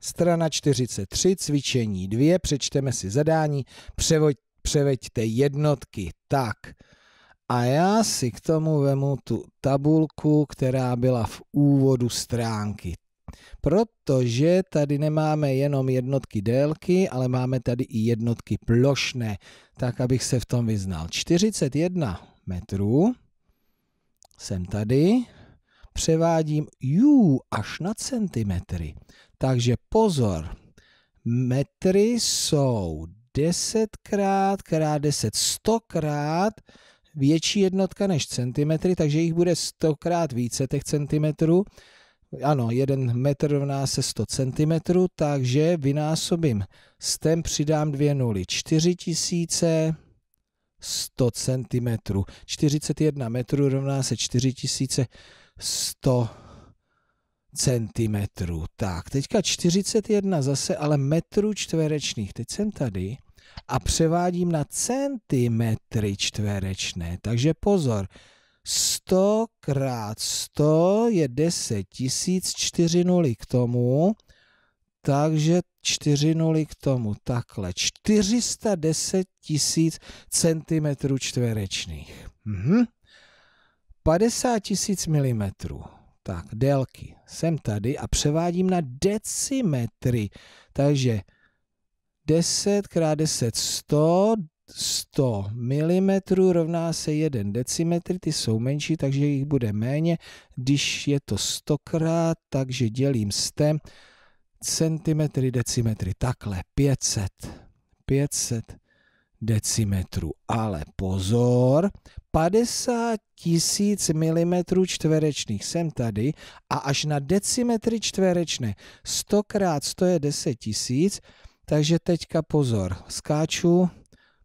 Strana 43, cvičení 2, přečteme si zadání, převoď, převeďte jednotky tak. A já si k tomu vemu tu tabulku, která byla v úvodu stránky. Protože tady nemáme jenom jednotky délky, ale máme tady i jednotky plošné, tak abych se v tom vyznal. 41 metrů, jsem tady, převádím ju až na centimetry. Takže pozor, metry jsou 10 krát, krát 10, 100 krát větší jednotka než centimetry, takže jich bude 100 krát více těch centimetrů. Ano, jeden metr rovná se 100 centimetrů, takže vynásobím s tem přidám dvě nuly, 4000 100 cm. 41 metrů rovná se 4100 cm centimetrů. Tak, teďka 41 zase, ale metrů čtverečných. Teď jsem tady a převádím na centimetry čtverečné. Takže pozor, 100 krát 100 je 10 tisíc, 4 nuly k tomu, takže 4 nuly k tomu, takhle, 410 tisíc centimetrů čtverečných. Mhm. 50 tisíc milimetrů. Tak, délky. Jsem tady a převádím na decimetry. Takže 10 x 10, 100, 100 mm rovná se 1 decimetr, ty jsou menší, takže jich bude méně. Když je to 100 krát, takže dělím s tem centimetry, decimetry, takhle, 500, 500 decimetrů. Ale pozor, 50 tisíc mm čtverečných jsem tady a až na decimetry čtverečné 100 krát 100 je 10 tisíc, takže teďka pozor, skáču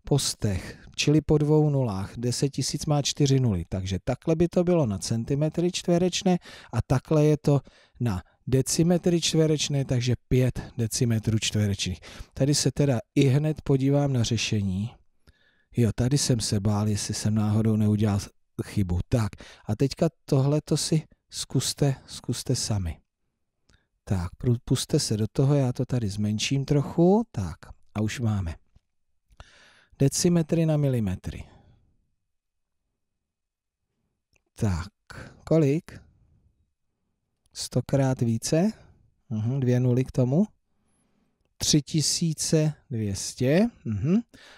po stech, čili po dvou nulách. 10 tisíc má 4 nuly, takže takhle by to bylo na centimetry čtverečné a takhle je to na decimetry čtverečné, takže 5 decimetrů čtverečných. Tady se teda i hned podívám na řešení. Jo, tady jsem se bál, jestli jsem náhodou neudělal chybu. Tak, a teďka tohle to si zkuste, zkuste sami. Tak, puste se do toho, já to tady zmenším trochu. Tak, a už máme. Decimetry na milimetry. Tak, kolik? stokrát více, uh-huh, dvě nuly k tomu, 3200, Uh-huh. Mhm.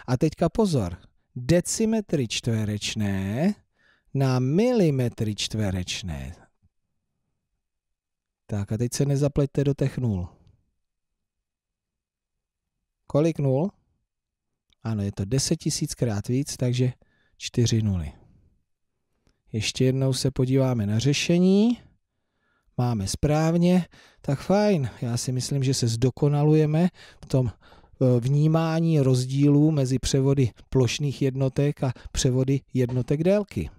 a teďka pozor, decimetry čtverečné na milimetry čtverečné. Tak a teď se nezapleťte do těch nul. Kolik nul? Ano, je to 10 tisíckrát víc, takže 4 nuly. Ještě jednou se podíváme na řešení máme správně, tak fajn. Já si myslím, že se zdokonalujeme v tom e, vnímání rozdílů mezi převody plošných jednotek a převody jednotek délky.